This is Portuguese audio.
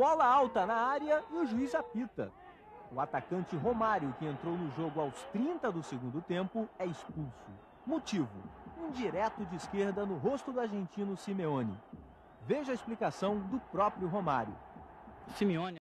Bola alta na área e o juiz apita. O atacante Romário, que entrou no jogo aos 30 do segundo tempo, é expulso. Motivo: um direto de esquerda no rosto do argentino Simeone. Veja a explicação do próprio Romário. Simeone